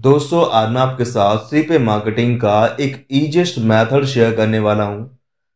दोस्तों आज मैं आपके साथ सी पे मार्केटिंग का एक ईजिएस्ट मेथड शेयर करने वाला हूं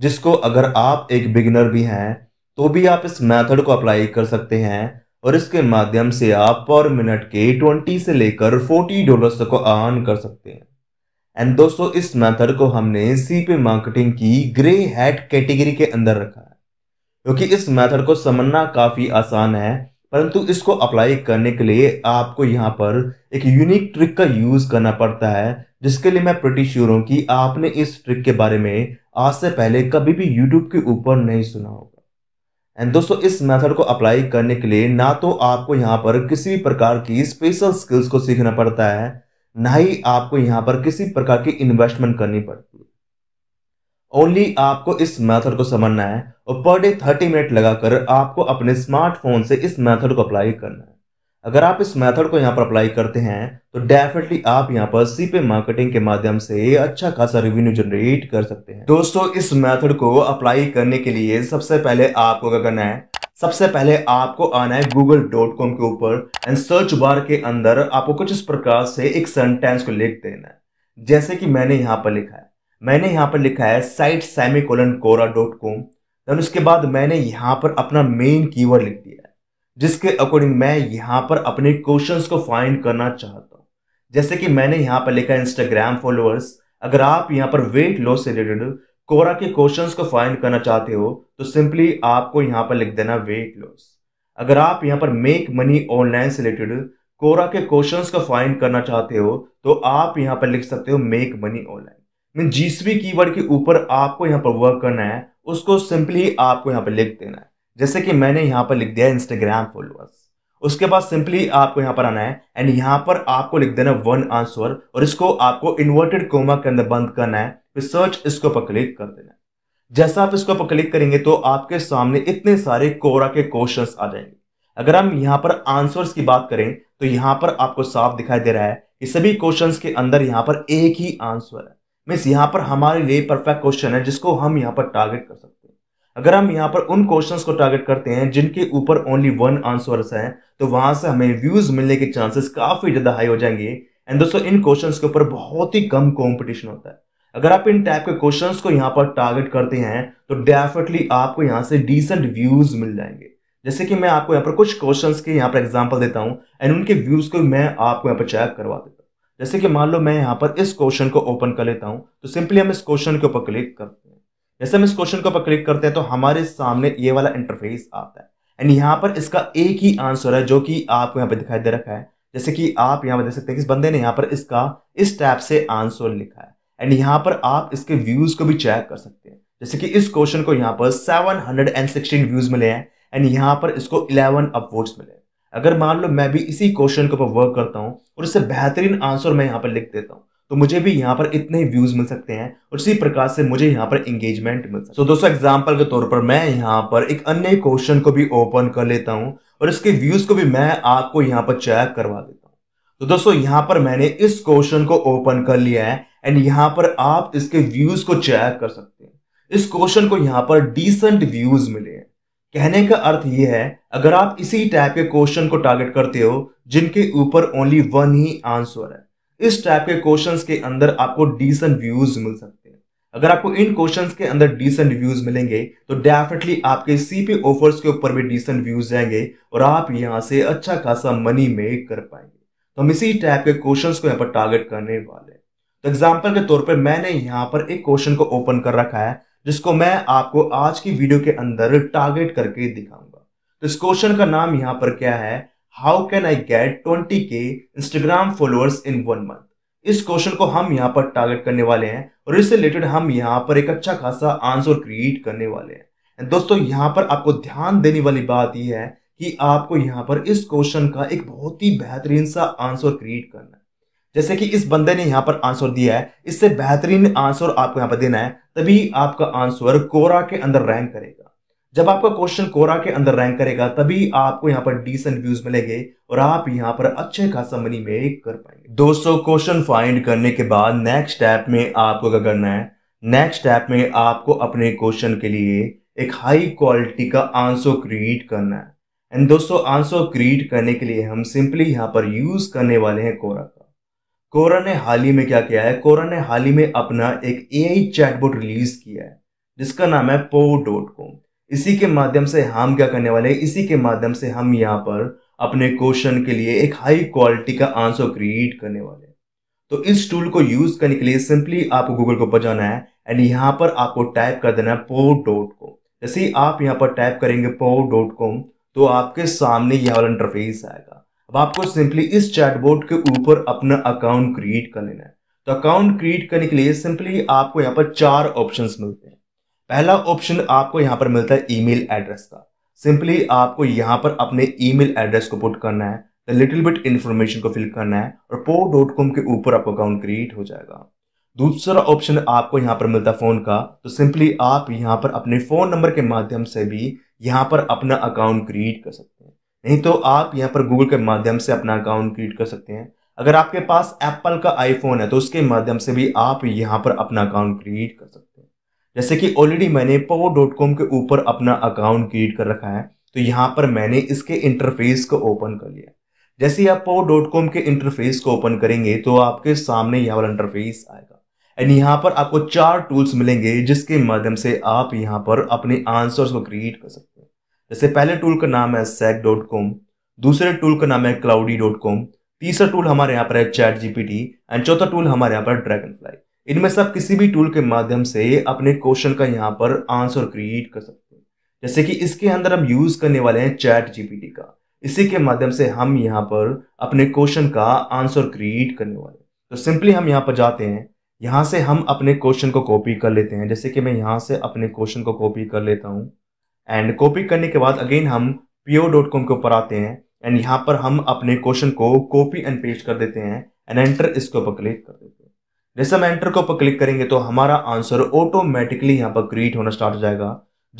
जिसको अगर आप एक बिगिनर भी हैं तो भी आप इस मेथड को अप्लाई कर सकते हैं और इसके माध्यम से आप पर मिनट के 20 से लेकर 40 डॉलर्स तक को अर्न कर सकते हैं एंड दोस्तों इस मेथड को हमने सी पे मार्केटिंग की ग्रे हैट कैटेगरी के अंदर रखा है क्योंकि इस मेथड को समझना काफ़ी आसान है परंतु इसको अप्लाई करने के लिए आपको यहाँ पर एक यूनिक ट्रिक का यूज़ करना पड़ता है जिसके लिए मैं प्रटी श्योर हूँ कि आपने इस ट्रिक के बारे में आज से पहले कभी भी यूट्यूब के ऊपर नहीं सुना होगा एंड दोस्तों इस मेथड को अप्लाई करने के लिए ना तो आपको यहाँ पर किसी भी प्रकार की स्पेशल स्किल्स को सीखना पड़ता है ना ही आपको यहाँ पर किसी प्रकार की इन्वेस्टमेंट करनी पड़ती है ओनली आपको इस मेथड को समझना है और पर डे थर्टी मिनट लगाकर आपको अपने स्मार्टफोन से इस मेथड को अप्लाई करना है अगर आप इस मेथड को यहाँ पर अप्लाई करते हैं तो डेफिनेटली आप यहाँ पर सीपे मार्केटिंग के माध्यम से अच्छा खासा रेवेन्यू जनरेट कर सकते हैं दोस्तों इस मेथड को अप्लाई करने के लिए सबसे पहले आपको क्या करना है सबसे पहले आपको आना है गूगल डॉट कॉम के ऊपर एंड सर्च बार के अंदर आपको कुछ इस प्रकार से एक सेंटेंस को लिख देना है जैसे कि मैंने यहाँ पर लिखा है मैंने यहाँ पर लिखा है site semicolon Quora dot com then उसके बाद मैंने यहाँ पर अपना मेन कीवर्ड लिख दिया है जिसके अकॉर्डिंग मैं यहाँ पर अपने क्वेश्चंस को फाइंड करना चाहता हूँ जैसे कि मैंने यहाँ पर लिखा है इंस्टाग्राम फॉलोअर्स अगर आप यहाँ पर वेट लॉस से रिलेटेड कोरा के क्वेश्चंस को फाइंड करना चाहते हो तो सिंपली आपको यहाँ पर लिख देना वेट लॉस अगर आप यहाँ पर मेक मनी ऑनलाइन से रिलेटेड कोरा के क्वेश्चंस को फाइंड करना चाहते हो तो आप यहाँ पर लिख सकते हो मेक मनी ऑनलाइन मीन की कीवर्ड के ऊपर आपको यहाँ पर वर्क करना है उसको सिंपली आपको यहाँ पर लिख देना है जैसे कि मैंने यहाँ पर लिख दिया है इंस्टाग्राम फॉलोअर्स उसके बाद सिंपली आपको यहाँ पर आना है एंड यहाँ पर आपको लिख देना वन आंसर और इसको आपको इन्वर्टेड कोमा के अंदर बंद करना है फिर सर्च इसको पर क्लिक कर देना है जैसा आप इसको पर क्लिक करेंगे तो आपके सामने इतने सारे कोरा के क्वेश्चन आ जाएंगे अगर हम यहाँ पर आंसर्स की बात करें तो यहाँ पर आपको साफ दिखाई दे रहा है कि सभी क्वेश्चन के अंदर यहाँ पर एक ही आंसर है मीन्स यहाँ पर हमारे लिए परफेक्ट क्वेश्चन है जिसको हम यहाँ पर टारगेट कर सकते हैं अगर हम यहाँ पर उन क्वेश्चंस को टारगेट करते हैं जिनके ऊपर ओनली वन आंसर है तो वहां से हमें व्यूज मिलने के चांसेस काफी ज्यादा हाई हो जाएंगे एंड दोस्तों इन क्वेश्चन के ऊपर बहुत ही कम कॉम्पिटिशन होता है अगर आप इन टाइप के क्वेश्चन को यहाँ पर टारगेट करते हैं तो डेफिनेटली आपको यहाँ से डिसेंट व्यूज मिल जाएंगे जैसे कि मैं आपको यहाँ पर कुछ क्वेश्चंस के यहाँ पर एग्जांपल देता हूँ एंड उनके व्यूज को मैं आपको यहाँ पर चेक करवा देता हूँ जैसे कि मान लो मैं यहाँ पर इस क्वेश्चन को ओपन कर लेता हूँ तो सिंपली हम इस क्वेश्चन के ऊपर क्लिक करते हैं जैसे हम इस क्वेश्चन के ऊपर क्लिक करते हैं तो हमारे सामने ये वाला इंटरफेस आता है एंड यहाँ पर इसका एक ही आंसर है जो कि आपको यहाँ पर दिखाई दे रखा है जैसे कि आप यहाँ पर देख सकते हैं कि इस बंदे ने यहाँ पर इसका इस टैप से आंसर लिखा है एंड यहाँ पर आप इसके व्यूज़ को भी चेक कर सकते हैं जैसे कि इस क्वेश्चन को यहाँ पर सेवन व्यूज़ मिले हैं एंड यहाँ पर इसको इलेवन अपवोट्स मिले अगर मान लो मैं भी इसी क्वेश्चन के ऊपर वर्क करता हूँ और इससे बेहतरीन आंसर मैं यहाँ पर लिख देता हूँ तो मुझे भी यहाँ पर इतने व्यूज मिल सकते हैं और इसी प्रकार से मुझे यहाँ पर इंगेजमेंट मिल सकता है so, दोस्तों एग्जाम्पल के तौर पर मैं यहाँ पर एक अन्य क्वेश्चन को भी ओपन कर लेता हूँ और इसके व्यूज को भी मैं आपको यहाँ पर चेक करवा देता हूँ तो दोस्तों यहाँ पर मैंने इस क्वेश्चन को ओपन कर लिया है एंड यहाँ पर आप इसके व्यूज को चेक कर सकते हैं इस क्वेश्चन को यहाँ पर डिसेंट व्यूज मिले कहने का अर्थ ये है अगर आप इसी टाइप के क्वेश्चन को टारगेट करते हो जिनके ऊपर ओनली वन ही आंसर है इस टाइप के क्वेश्चन के अंदर आपको डिसेंट व्यूज मिल सकते हैं अगर आपको इन क्वेश्चन के अंदर डिसेंट व्यूज मिलेंगे तो डेफिनेटली आपके सीपी ऑफर्स के ऊपर भी डिसेंट व्यूज जाएंगे और आप यहाँ से अच्छा खासा मनी मेक कर पाएंगे तो हम इसी टाइप के क्वेश्चन को यहाँ पर टारगेट करने वाले हैं तो एग्जाम्पल के तौर पर मैंने यहाँ पर एक क्वेश्चन को ओपन कर रखा है जिसको मैं आपको आज की वीडियो के अंदर टारगेट करके दिखाऊंगा तो इस क्वेश्चन का नाम यहाँ पर क्या है how can I get twenty K Instagram followers in one month इस क्वेश्चन को हम यहाँ पर टारगेट करने वाले हैं और इससे रिलेटेड हम यहाँ पर एक अच्छा खासा आंसर क्रिएट करने वाले हैं दोस्तों यहाँ पर आपको ध्यान देने वाली बात यह है कि आपको यहाँ पर इस क्वेश्चन का एक बहुत ही बेहतरीन सा आंसर क्रिएट करना है जैसे कि इस बंदे ने यहाँ पर आंसर दिया है इससे बेहतरीन आंसर आपको यहाँ पर देना है तभी आपका आंसर कोरा के अंदर रैंक करेगा जब आपका क्वेश्चन कोरा के अंदर रैंक करेगा तभी आपको यहाँ पर डिसेंट व्यूज मिलेंगे और आप यहाँ पर अच्छे खासा मनी में कर पाएंगे दोस्तों क्वेश्चन फाइंड करने के बाद नेक्स्ट स्टेप में आपको क्या करना है नेक्स्ट स्टेप में आपको अपने क्वेश्चन के लिए एक हाई क्वालिटी का आंसर क्रिएट करना है एंड दोस्तों आंसर क्रिएट करने के लिए हम सिंपली यहाँ पर यूज करने वाले हैं कोरा कोरा ने हाल ही में क्या किया है कोरा ने हाल ही में अपना एक ए आई चैटबॉट रिलीज किया है जिसका नाम है पो डॉट कॉम इसी के माध्यम से हम क्या करने वाले हैं इसी के माध्यम से हम यहाँ पर अपने क्वेश्चन के लिए एक हाई क्वालिटी का आंसर क्रिएट करने वाले हैं तो इस टूल को यूज करने के लिए सिंपली आपको गूगल के ऊपर जाना है एंड यहाँ पर आपको टाइप कर देना है पो डॉट कॉम जैसे ही आप यहाँ पर टाइप करेंगे पो डॉट कॉम तो आपके सामने यह वाला इंटरफेस आएगा अब आपको सिंपली इस चैटबोर्ड के ऊपर अपना अकाउंट क्रिएट कर लेना है तो अकाउंट क्रिएट करने के लिए सिंपली आपको यहाँ पर चार ऑप्शंस मिलते हैं पहला ऑप्शन आपको यहाँ पर मिलता है ईमेल एड्रेस का सिंपली आपको यहाँ पर अपने ईमेल एड्रेस को पुट करना है द लिटिल बिट इन्फॉर्मेशन को फिल करना है और पो डॉट कॉम के ऊपर आपका अकाउंट क्रिएट हो जाएगा दूसरा ऑप्शन आपको यहाँ पर मिलता है फ़ोन का तो सिंपली आप यहाँ पर अपने फ़ोन नंबर के माध्यम से भी यहाँ पर अपना अकाउंट क्रिएट कर सकते हैं नहीं तो आप यहाँ पर गूगल के माध्यम से अपना अकाउंट क्रिएट कर सकते हैं अगर आपके पास एप्पल का आईफोन है तो उसके माध्यम से भी आप यहाँ पर अपना अकाउंट क्रिएट कर सकते हैं जैसे कि ऑलरेडी मैंने पवो के ऊपर अपना अकाउंट क्रिएट कर रखा है तो यहाँ पर मैंने इसके इंटरफेस को ओपन कर लिया जैसे ही आप पवो डॉट कॉम के इंटरफेस को ओपन करेंगे तो आपके सामने यहाँ वाला इंटरफेस आएगा एंड यहाँ पर आपको चार टूल्स मिलेंगे जिसके माध्यम से आप यहाँ पर अपने आंसर्स को क्रिएट कर सकते हैं जैसे पहले टूल का नाम है सैक डॉट कॉम दूसरे टूल का नाम है क्लाउडी डॉट कॉम तीसरा टूल हमारे यहाँ पर है चैट जीपीटी एंड चौथा टूल हमारे यहाँ पर ड्रैगन फ्लाई इनमें से आप किसी भी टूल के माध्यम से अपने क्वेश्चन का यहाँ पर आंसर क्रिएट कर सकते हैं जैसे कि इसके अंदर हम यूज करने वाले हैं चैट जीपीटी का इसी के माध्यम से हम यहाँ पर अपने क्वेश्चन का आंसर क्रिएट करने वाले हैं तो सिंपली हम यहाँ पर जाते हैं यहाँ से हम अपने क्वेश्चन को कॉपी कर लेते हैं जैसे कि मैं यहाँ से अपने क्वेश्चन को कॉपी कर लेता हूँ एंड कॉपी करने के बाद अगेन हम पी के ऊपर आते हैं एंड यहाँ पर हम अपने क्वेश्चन को कॉपी एंड पेस्ट कर देते हैं एंड एंटर इसके ऊपर क्लिक कर देते हैं जैसे हम एंटर के ऊपर क्लिक करेंगे तो हमारा आंसर ऑटोमेटिकली यहाँ पर क्रिएट होना स्टार्ट हो जाएगा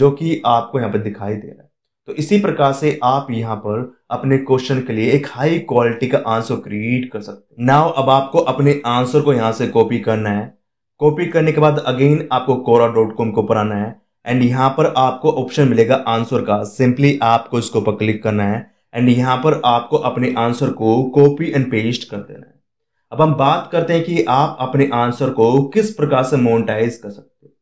जो कि आपको यहाँ पर दिखाई दे रहा है तो इसी प्रकार से आप यहाँ पर अपने क्वेश्चन के लिए एक हाई क्वालिटी का आंसर क्रिएट कर सकते हैं नाउ अब आपको अपने आंसर को यहाँ से कॉपी करना है कॉपी करने के बाद अगेन आपको कोरा डॉट कॉम के ऊपर आना है एंड यहाँ पर आपको ऑप्शन मिलेगा आंसर का सिंपली आपको इसके ऊपर क्लिक करना है एंड यहाँ पर आपको अपने आंसर को कॉपी एंड पेस्ट कर देना है अब हम बात करते हैं कि आप अपने आंसर को किस प्रकार से मोनिटाइज कर सकते हो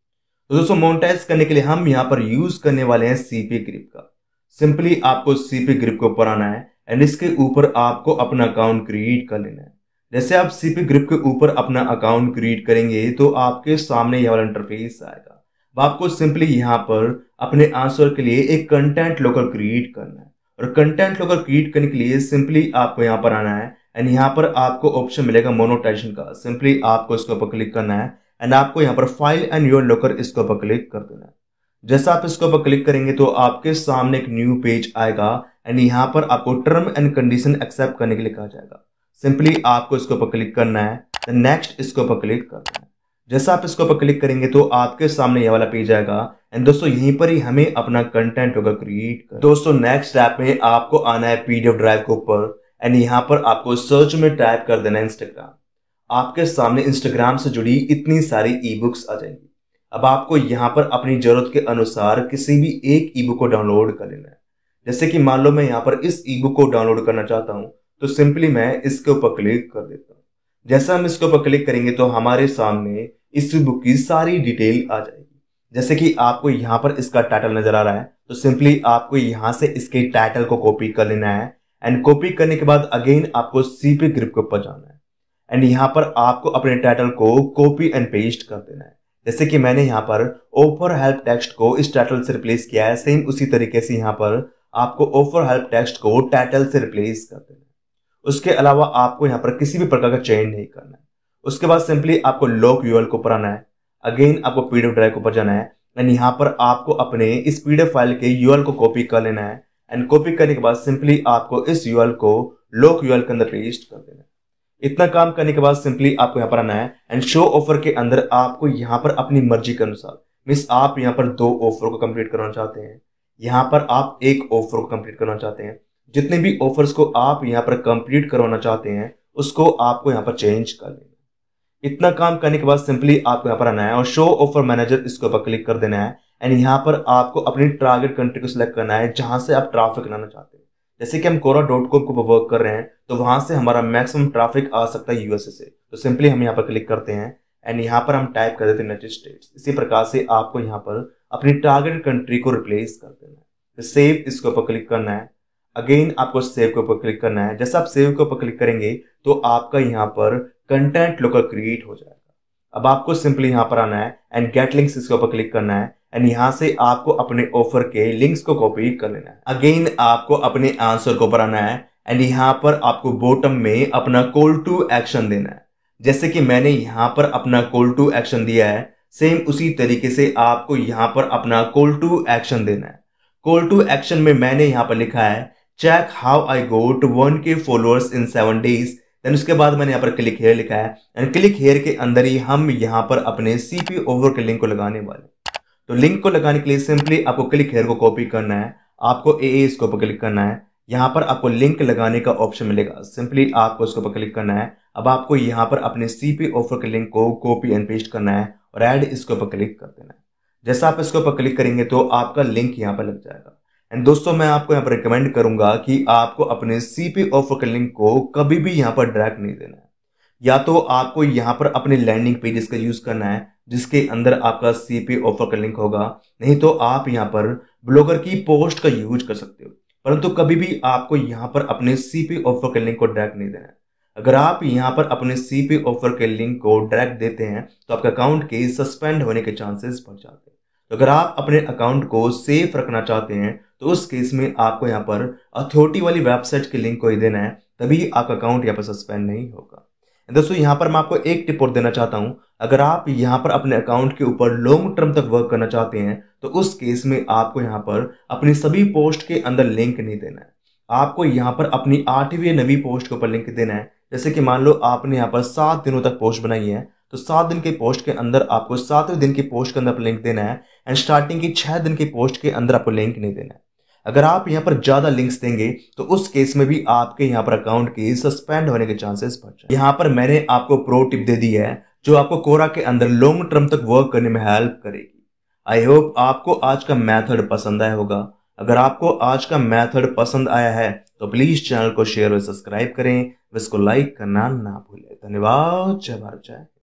तो दोस्तों मोनिटाइज करने के लिए हम यहाँ पर यूज करने वाले हैं सीपी ग्रिप का सिंपली आपको सीपी ग्रिप के ऊपर आना है एंड इसके ऊपर आपको अपना अकाउंट क्रिएट कर लेना है जैसे आप सीपी ग्रिप के ऊपर अपना अकाउंट क्रिएट करेंगे तो आपके सामने यह वाला इंटरफेस आएगा अब आपको सिंपली यहाँ पर अपने आंसर के लिए एक कंटेंट लोकर क्रिएट करना है और कंटेंट लोकर क्रिएट करने के लिए सिंपली आपको यहाँ पर आना है एंड यहाँ पर आपको ऑप्शन मिलेगा मोनोटाइजेशन का सिंपली आपको इसके ऊपर क्लिक करना है एंड आपको यहाँ पर फाइल एंड योर लोकर इसके ऊपर क्लिक कर देना है जैसा आप इसके ऊपर क्लिक करेंगे तो आपके सामने एक न्यू पेज आएगा एंड यहाँ पर आपको टर्म एंड कंडीशन एक्सेप्ट करने के लिए कहा जाएगा सिंपली आपको इसके ऊपर क्लिक करना है नेक्स्ट इसके ऊपर क्लिक करना है जैसा आप इसके ऊपर क्लिक करेंगे तो आपके सामने ये वाला पेज आएगा एंड दोस्तों यहीं पर ही हमें अपना कंटेंट होगा क्रिएट कर दोस्तों नेक्स्ट स्टेप में आपको आना है पीडीएफ ड्राइव के ऊपर एंड यहाँ पर आपको सर्च में टाइप कर देना है इंस्टाग्राम आपके सामने इंस्टाग्राम से जुड़ी इतनी सारी ई बुक्स आ जाएंगी अब आपको यहाँ पर अपनी जरूरत के अनुसार किसी भी एक ई बुक को डाउनलोड कर लेना है जैसे कि मान लो मैं यहाँ पर इस ई बुक को डाउनलोड करना चाहता हूँ तो सिंपली मैं इसके ऊपर क्लिक कर देता हूँ जैसा हम इसके ऊपर क्लिक करेंगे तो हमारे सामने इस बुक की सारी डिटेल आ जाएगी जैसे कि आपको यहाँ पर इसका टाइटल नजर आ रहा है तो सिंपली आपको यहाँ से इसके टाइटल को कॉपी कर लेना है एंड कॉपी करने के बाद अगेन आपको सी पे ग्रिप के ऊपर जाना है एंड यहाँ पर आपको अपने टाइटल को कॉपी एंड पेस्ट कर देना है जैसे कि मैंने यहाँ पर ओफर हेल्प टेक्स्ट को इस टाइटल से रिप्लेस किया है सेम उसी तरीके से यहाँ पर आपको ओफर हेल्प टेक्स्ट को टाइटल से रिप्लेस कर देना है उसके अलावा आपको यहाँ पर किसी भी प्रकार का चेंज नहीं करना है उसके बाद सिंपली आपको लॉक यूएल को ऊपर आना है अगेन आपको पीडीएफ ड्राइव के ऊपर जाना है एंड यहाँ पर आपको अपने इस पीडीएफ फाइल के यूएल को कॉपी कर लेना है एंड कॉपी करने के बाद सिंपली आपको इस यूएल को लॉक यूएल के अंदर पेस्ट कर देना है इतना काम करने के बाद सिंपली आपको यहाँ पर आना है एंड शो ऑफर के अंदर आपको यहाँ पर अपनी मर्जी के अनुसार मीन्स आप यहाँ पर दो ऑफर को कंप्लीट करना चाहते हैं यहाँ पर आप एक ऑफर को कंप्लीट करना चाहते हैं जितने भी ऑफर्स को आप यहाँ पर कंप्लीट करवाना चाहते हैं उसको आपको यहाँ पर चेंज कर लेना इतना काम करने के बाद सिंपली आपको यहाँ पर आना है और शो ऑफर मैनेजर इसके ऊपर क्लिक कर देना है एंड यहाँ पर आपको अपनी टारगेट कंट्री को सिलेक्ट करना है जहां से आप ट्राफिक लाना चाहते हैं जैसे कि हम कोरा डॉट कॉम को वर्क कर रहे हैं तो वहां से हमारा मैक्सिमम ट्राफिक आ सकता है यूएसए से तो सिंपली हम यहाँ पर क्लिक करते हैं एंड यहाँ पर हम टाइप कर देते हैं यूनाइटेड स्टेट्स इसी प्रकार से आपको यहाँ पर अपनी टारगेट कंट्री को रिप्लेस कर देना है सेव तो इसके ऊपर क्लिक करना है अगेन आपको सेव के ऊपर क्लिक करना है जैसे आप सेव के ऊपर क्लिक करेंगे तो आपका यहाँ पर कंटेंट लोकल क्रिएट हो जाएगा अब आपको सिंपली यहाँ पर आना है एंड गेट लिंक्स इसके ऊपर क्लिक करना है एंड यहाँ से आपको अपने ऑफर के लिंक्स को कॉपी कर लेना है अगेन आपको अपने आंसर को ऊपर आना है एंड यहाँ पर आपको बॉटम में अपना कॉल टू एक्शन देना है जैसे कि मैंने यहाँ पर अपना कॉल टू एक्शन दिया है सेम उसी तरीके से आपको यहाँ पर अपना कॉल टू एक्शन देना है कॉल टू एक्शन में मैंने यहाँ पर लिखा है check how I got one K followers in seven days then उसके बाद मैंने यहाँ पर क्लिक हेयर लिखा है एंड क्लिक हेयर के अंदर ही हम यहाँ पर अपने सीपी ओवर के लिंक को लगाने वाले तो लिंक को लगाने के लिए सिंपली आपको क्लिक हेयर को कॉपी करना है आपको ए ए इसके ऊपर क्लिक करना है यहाँ पर आपको लिंक लगाने का ऑप्शन मिलेगा सिंपली आपको इसके ऊपर क्लिक करना है अब आपको यहाँ पर अपने सीपी ऑफर के लिंक को कॉपी एंड पेस्ट करना है और ऐड इसके ऊपर क्लिक कर देना है जैसा आप इसके ऊपर क्लिक करेंगे तो आपका लिंक यहाँ पर लग जाएगा एंड दोस्तों मैं आपको यहाँ पर रिकमेंड करूंगा कि आपको अपने सी पी ऑफ लिंक को कभी भी यहाँ पर ड्रैग नहीं देना है या तो आपको यहाँ पर अपने लैंडिंग पेजेस का यूज करना है जिसके अंदर आपका सी ऑफर का लिंक होगा नहीं तो आप यहाँ पर ब्लॉगर की पोस्ट का यूज कर सकते हो परंतु कभी भी आपको यहाँ पर अपने सीपी ऑफर के लिंक को ड्रैग नहीं देना है अगर आप यहाँ पर अपने सी ऑफर के लिंक को ड्रैग देते हैं तो आपके अकाउंट के सस्पेंड होने के चांसेस बढ़ जाते हैं तो अगर आप अपने अकाउंट को सेफ रखना चाहते हैं तो उस केस में आपको यहाँ पर अथॉरिटी वाली वेबसाइट के लिंक को ही देना है तभी आपका अकाउंट यहाँ पर सस्पेंड नहीं होगा दोस्तों यहाँ पर मैं आपको एक टिप और देना चाहता हूँ अगर आप यहाँ पर अपने अकाउंट के ऊपर लॉन्ग टर्म तक वर्क करना चाहते हैं तो उस केस में आपको यहाँ पर अपनी सभी पोस्ट के अंदर लिंक नहीं देना है आपको यहाँ पर अपनी आठवीं नवी पोस्ट के ऊपर लिंक देना है जैसे कि मान लो आपने यहाँ पर सात दिनों तक पोस्ट बनाई है तो सात दिन के पोस्ट के अंदर आपको सातवें दिन की पोस्ट के अंदर लिंक देना है एंड स्टार्टिंग की छः दिन की पोस्ट के अंदर आपको लिंक नहीं देना है अगर आप यहाँ पर ज्यादा लिंक्स देंगे तो उस केस में भी आपके यहाँ पर अकाउंट के सस्पेंड होने के चांसेस बढ़ जाए यहाँ पर मैंने आपको प्रो टिप दे दी है जो आपको कोरा के अंदर लॉन्ग टर्म तक वर्क करने में हेल्प करेगी आई होप आपको आज का मैथड पसंद आया होगा अगर आपको आज का मैथड पसंद आया है तो प्लीज चैनल को शेयर और सब्सक्राइब करें इसको लाइक करना ना भूलें धन्यवाद जय भारत जय